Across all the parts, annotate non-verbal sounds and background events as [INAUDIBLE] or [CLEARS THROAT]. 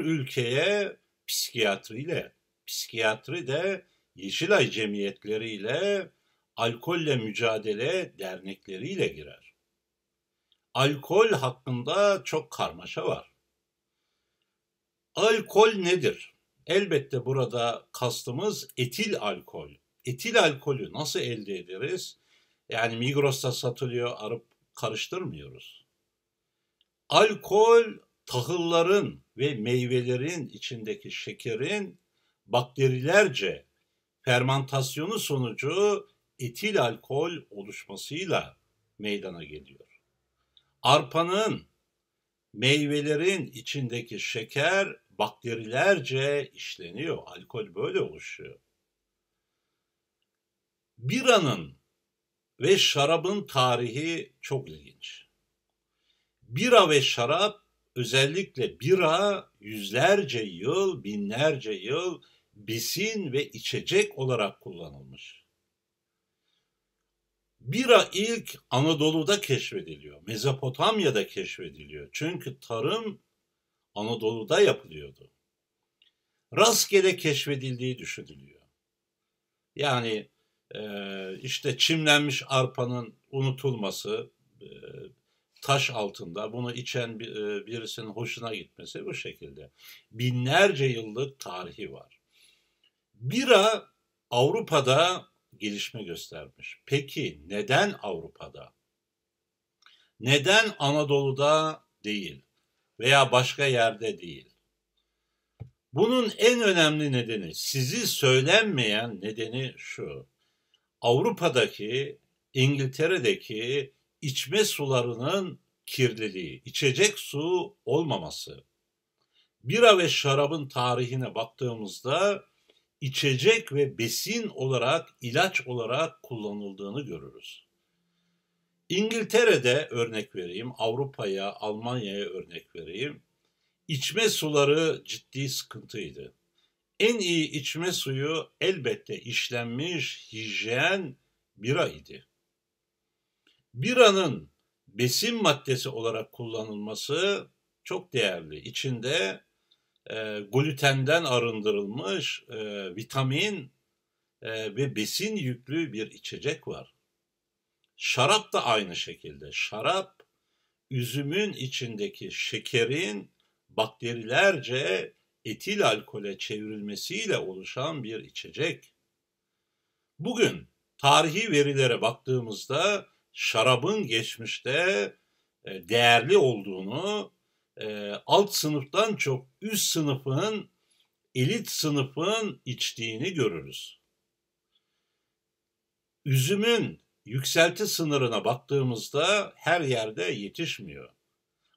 ülkeye psikiyatriyle, psikiyatri de Yeşilay cemiyetleriyle, alkolle mücadele dernekleriyle girer. Alkol hakkında çok karmaşa var. Alkol nedir? Elbette burada kastımız etil alkol. Etil alkolü nasıl elde ederiz? Yani Migros'ta satılıyor, arıp karıştırmıyoruz. Alkol tahılların ve meyvelerin içindeki şekerin bakterilerce fermantasyonu sonucu etil alkol oluşmasıyla meydana geliyor. Arpanın meyvelerin içindeki şeker bakterilerce işleniyor. Alkol böyle oluşuyor. Biranın ve şarabın tarihi çok ilginç. Bira ve şarap özellikle bira yüzlerce yıl, binlerce yıl besin ve içecek olarak kullanılmış. Bira ilk Anadolu'da keşfediliyor. Mezopotamya'da keşfediliyor. Çünkü tarım Anadolu'da yapılıyordu. Rastgele keşfedildiği düşünülüyor. Yani işte çimlenmiş arpanın unutulması, taş altında bunu içen e, birisinin hoşuna gitmesi bu şekilde. Binlerce yıllık tarihi var. Bira Avrupa'da gelişme göstermiş. Peki neden Avrupa'da? Neden Anadolu'da değil veya başka yerde değil? Bunun en önemli nedeni, sizi söylenmeyen nedeni şu. Avrupa'daki, İngiltere'deki içme sularının kirliliği, içecek su olmaması. Bira ve şarabın tarihine baktığımızda içecek ve besin olarak, ilaç olarak kullanıldığını görürüz. İngiltere'de örnek vereyim, Avrupa'ya, Almanya'ya örnek vereyim. İçme suları ciddi sıkıntıydı. En iyi içme suyu elbette işlenmiş hijyen bira idi. Biranın besin maddesi olarak kullanılması çok değerli. İçinde e, glutenden arındırılmış e, vitamin e, ve besin yüklü bir içecek var. Şarap da aynı şekilde. Şarap üzümün içindeki şekerin bakterilerce etil alkole çevrilmesiyle oluşan bir içecek. Bugün tarihi verilere baktığımızda şarabın geçmişte e, değerli olduğunu, e, alt sınıftan çok üst sınıfın, elit sınıfın içtiğini görürüz. Üzümün yükselti sınırına baktığımızda her yerde yetişmiyor.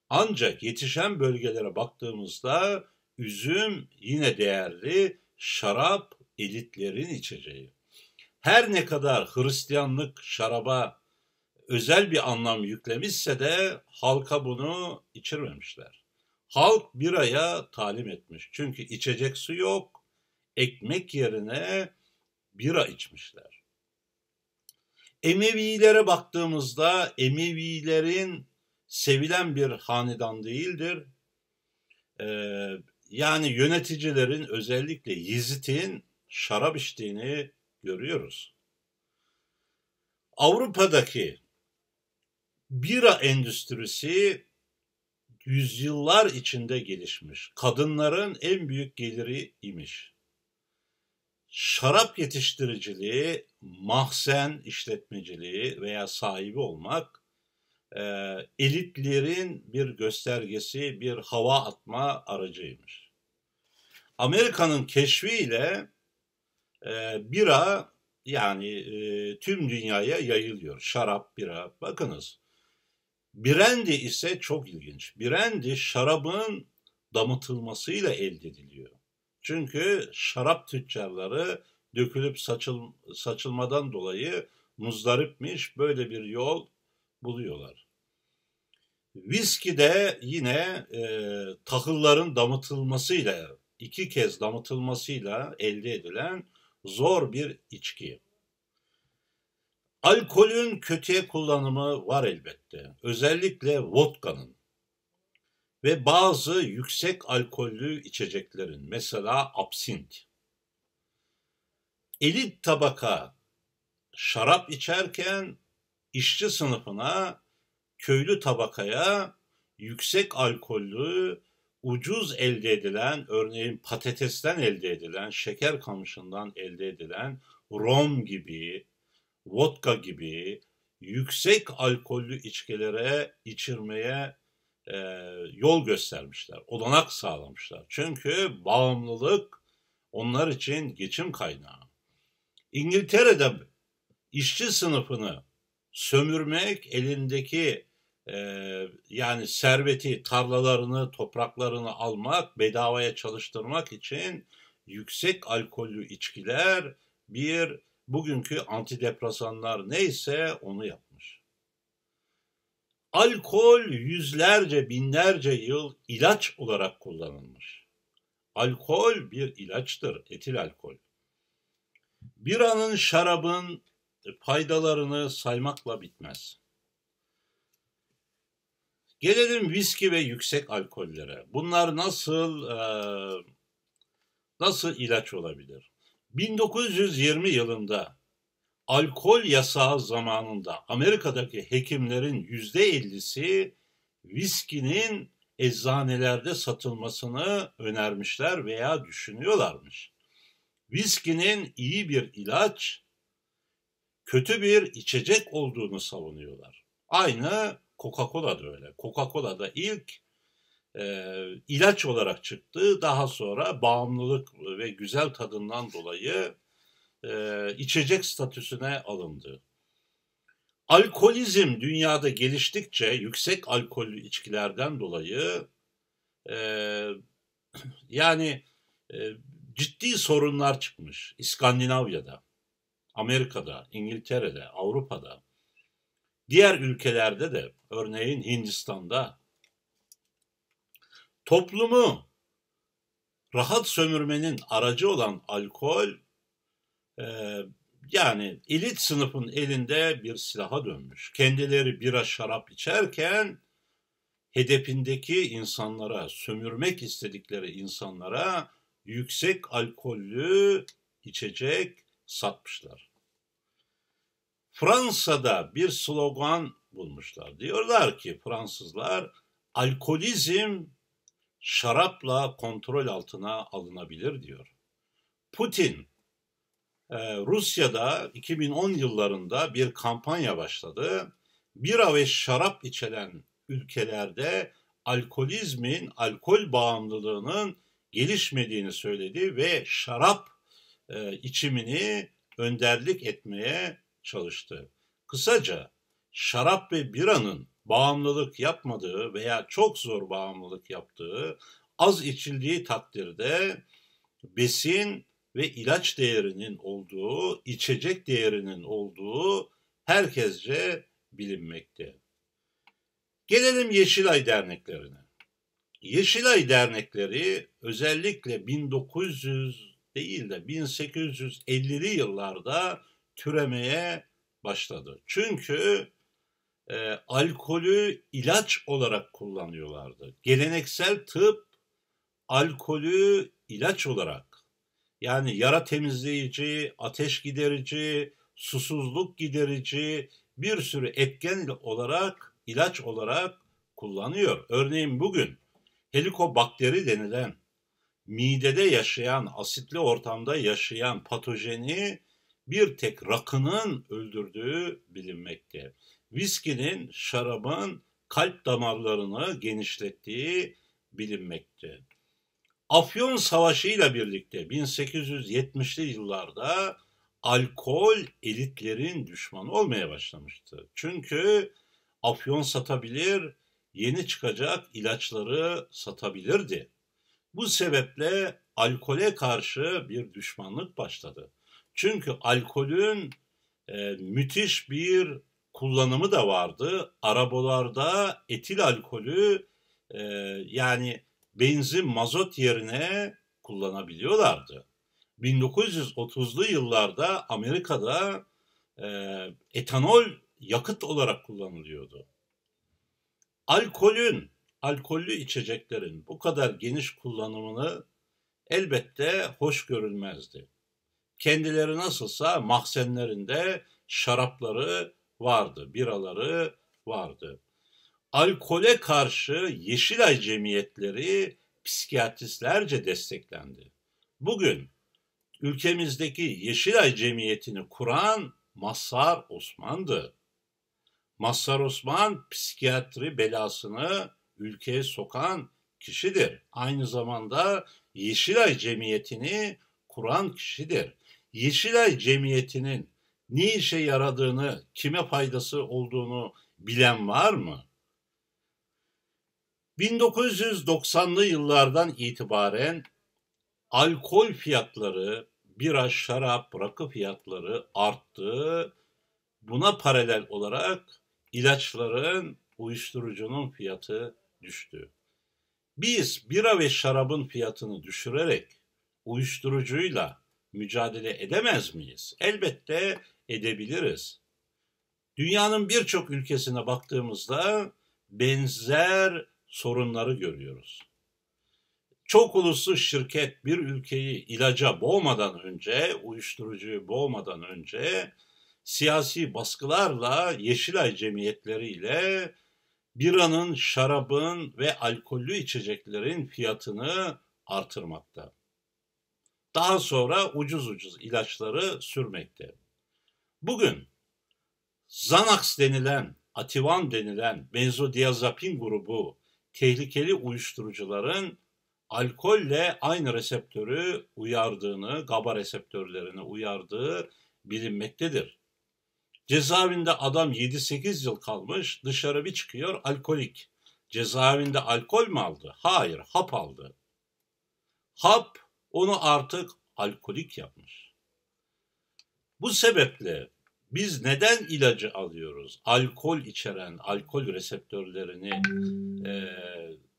Ancak yetişen bölgelere baktığımızda üzüm yine değerli, şarap elitlerin içeceği. Her ne kadar Hristiyanlık şaraba özel bir anlam yüklemişse de halka bunu içirmemişler. Halk biraya talim etmiş. Çünkü içecek su yok. Ekmek yerine bira içmişler. Emevilere baktığımızda Emevilerin sevilen bir hanedan değildir. Ee, yani yöneticilerin özellikle Yezid'in şarap içtiğini görüyoruz. Avrupa'daki bira endüstrisi yüzyıllar içinde gelişmiş. Kadınların en büyük geliri imiş. Şarap yetiştiriciliği, mahzen işletmeciliği veya sahibi olmak e, elitlerin bir göstergesi, bir hava atma aracıymış. Amerika'nın keşfiyle e, bira yani e, tüm dünyaya yayılıyor. Şarap, bira. Bakınız Birendi ise çok ilginç. Birendi şarabın damıtılmasıyla elde ediliyor. Çünkü şarap tüccarları dökülüp saçıl, saçılmadan dolayı muzdaripmiş böyle bir yol buluyorlar. Viski de yine e, tahılların damıtılmasıyla, iki kez damıtılmasıyla elde edilen zor bir içki. Alkolün kötüye kullanımı var elbette. Özellikle vodka'nın ve bazı yüksek alkollü içeceklerin mesela absint. Elit tabaka şarap içerken işçi sınıfına, köylü tabakaya yüksek alkollü, ucuz elde edilen, örneğin patatesten elde edilen, şeker kamışından elde edilen rom gibi, vodka gibi yüksek alkollü içkilere içirmeye e, yol göstermişler, olanak sağlamışlar. Çünkü bağımlılık onlar için geçim kaynağı. İngiltere'de işçi sınıfını sömürmek elindeki e, yani serveti, tarlalarını, topraklarını almak, bedavaya çalıştırmak için yüksek alkollü içkiler bir bugünkü antidepresanlar neyse onu yapmış. Alkol yüzlerce binlerce yıl ilaç olarak kullanılmış. Alkol bir ilaçtır, etil alkol. Biranın, şarabın faydalarını saymakla bitmez. Gelelim viski ve yüksek alkollere. Bunlar nasıl e, nasıl ilaç olabilir? 1920 yılında alkol yasağı zamanında Amerika'daki hekimlerin %50'si viskinin eczanelerde satılmasını önermişler veya düşünüyorlarmış. Viskinin iyi bir ilaç, kötü bir içecek olduğunu savunuyorlar. Aynı Coca-Cola da öyle. Coca-Cola da ilk e, ilaç olarak çıktı. Daha sonra bağımlılık ve güzel tadından dolayı e, içecek statüsüne alındı. Alkolizm dünyada geliştikçe yüksek alkollü içkilerden dolayı e, [CLEARS THROAT] yani e, ciddi sorunlar çıkmış İskandinavya'da, Amerika'da, İngiltere'de, Avrupa'da, diğer ülkelerde de örneğin Hindistan'da toplumu rahat sömürmenin aracı olan alkol e, yani elit sınıfın elinde bir silaha dönmüş. Kendileri bira şarap içerken hedefindeki insanlara, sömürmek istedikleri insanlara yüksek alkollü içecek satmışlar. Fransa'da bir slogan bulmuşlar. Diyorlar ki Fransızlar alkolizm şarapla kontrol altına alınabilir diyor. Putin e, Rusya'da 2010 yıllarında bir kampanya başladı. Bira ve şarap içilen ülkelerde alkolizmin, alkol bağımlılığının gelişmediğini söyledi ve şarap e, içimini önderlik etmeye çalıştı. Kısaca şarap ve biranın bağımlılık yapmadığı veya çok zor bağımlılık yaptığı, az içildiği takdirde besin ve ilaç değerinin olduğu, içecek değerinin olduğu herkesce bilinmekte. Gelelim Yeşilay derneklerine. Yeşilay dernekleri özellikle 1900 değil de 1850'li yıllarda türemeye başladı. Çünkü e, alkolü ilaç olarak kullanıyorlardı. Geleneksel tıp alkolü ilaç olarak yani yara temizleyici, ateş giderici, susuzluk giderici bir sürü etken olarak ilaç olarak kullanıyor. Örneğin bugün helikobakteri denilen midede yaşayan, asitli ortamda yaşayan patojeni bir tek rakının öldürdüğü bilinmekte viskinin şarabın kalp damarlarını genişlettiği bilinmekte. Afyon Savaşı ile birlikte 1870'li yıllarda alkol elitlerin düşmanı olmaya başlamıştı. Çünkü afyon satabilir, yeni çıkacak ilaçları satabilirdi. Bu sebeple alkole karşı bir düşmanlık başladı. Çünkü alkolün e, müthiş bir kullanımı da vardı. Arabalarda etil alkolü e, yani benzin mazot yerine kullanabiliyorlardı. 1930'lu yıllarda Amerika'da e, etanol yakıt olarak kullanılıyordu. Alkolün, alkollü içeceklerin bu kadar geniş kullanımını elbette hoş görülmezdi. Kendileri nasılsa mahzenlerinde şarapları vardı. Biraları vardı. Alkole karşı Yeşilay cemiyetleri psikiyatristlerce desteklendi. Bugün ülkemizdeki Yeşilay cemiyetini kuran Masar Osman'dı. Masar Osman psikiyatri belasını ülkeye sokan kişidir. Aynı zamanda Yeşilay cemiyetini kuran kişidir. Yeşilay cemiyetinin ne işe yaradığını, kime faydası olduğunu bilen var mı? 1990'lı yıllardan itibaren alkol fiyatları, bira, şarap, rakı fiyatları arttı. Buna paralel olarak ilaçların, uyuşturucunun fiyatı düştü. Biz bira ve şarabın fiyatını düşürerek uyuşturucuyla mücadele edemez miyiz? Elbette edebiliriz. Dünyanın birçok ülkesine baktığımızda benzer sorunları görüyoruz. Çok uluslu şirket bir ülkeyi ilaca boğmadan önce, uyuşturucuyu boğmadan önce siyasi baskılarla Yeşilay cemiyetleriyle biranın, şarabın ve alkollü içeceklerin fiyatını artırmakta. Daha sonra ucuz ucuz ilaçları sürmekte. Bugün Xanax denilen, Ativan denilen benzodiazepin grubu tehlikeli uyuşturucuların alkolle aynı reseptörü uyardığını, GABA reseptörlerini uyardığı bilinmektedir. Cezaevinde adam 7-8 yıl kalmış, dışarı bir çıkıyor alkolik. Cezaevinde alkol mü aldı? Hayır, hap aldı. Hap onu artık alkolik yapmış. Bu sebeple biz neden ilacı alıyoruz? Alkol içeren, alkol reseptörlerini e,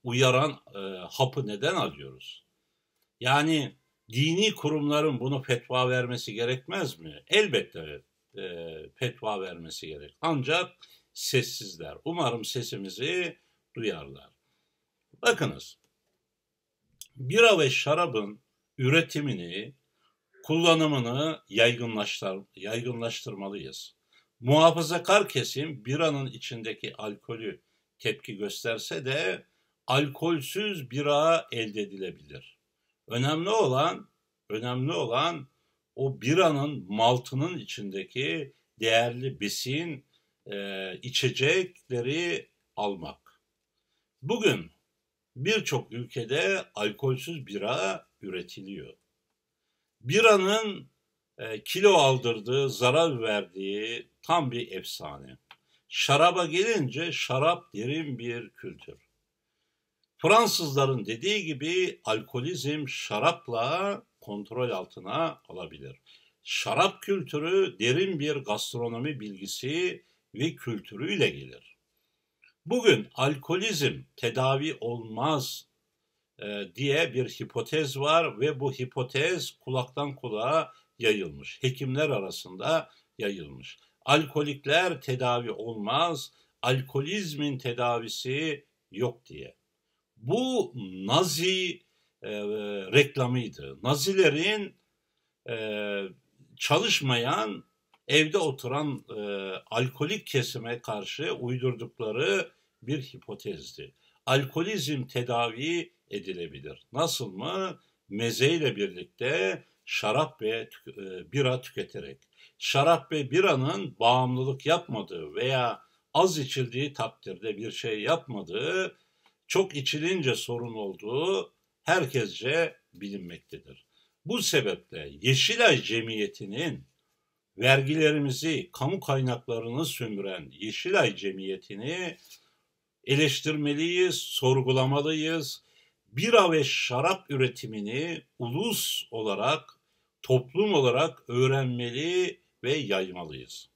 uyaran e, hapı neden alıyoruz? Yani dini kurumların bunu fetva vermesi gerekmez mi? Elbette e, fetva vermesi gerek. Ancak sessizler. Umarım sesimizi duyarlar. Bakınız, bira ve şarabın üretimini kullanımını yaygınlaştır, yaygınlaştırmalıyız. Muhafazakar kesim biranın içindeki alkolü tepki gösterse de alkolsüz bira elde edilebilir. Önemli olan önemli olan o biranın maltının içindeki değerli besin e, içecekleri almak. Bugün birçok ülkede alkolsüz bira üretiliyor. Biranın e, kilo aldırdığı, zarar verdiği tam bir efsane. Şaraba gelince şarap derin bir kültür. Fransızların dediği gibi alkolizm şarapla kontrol altına alabilir. Şarap kültürü derin bir gastronomi bilgisi ve kültürüyle gelir. Bugün alkolizm tedavi olmaz e, diye bir hipotez var ve bu hipotez kulaktan kulağa yayılmış. Hekimler arasında yayılmış. Alkolikler tedavi olmaz, alkolizmin tedavisi yok diye. Bu Nazi e, reklamıydı. Nazilerin e, çalışmayan, evde oturan e, alkolik kesime karşı uydurdukları bir hipotezdi. Alkolizm tedavi edilebilir. Nasıl mı? Meze ile birlikte şarap ve e, bira tüketerek. Şarap ve biranın bağımlılık yapmadığı veya az içildiği takdirde bir şey yapmadığı, çok içilince sorun olduğu herkesce bilinmektedir. Bu sebeple Yeşilay Cemiyeti'nin vergilerimizi, kamu kaynaklarını sömüren Yeşilay Cemiyeti'ni eleştirmeliyiz, sorgulamalıyız, bira ve şarap üretimini ulus olarak, toplum olarak öğrenmeli ve yaymalıyız.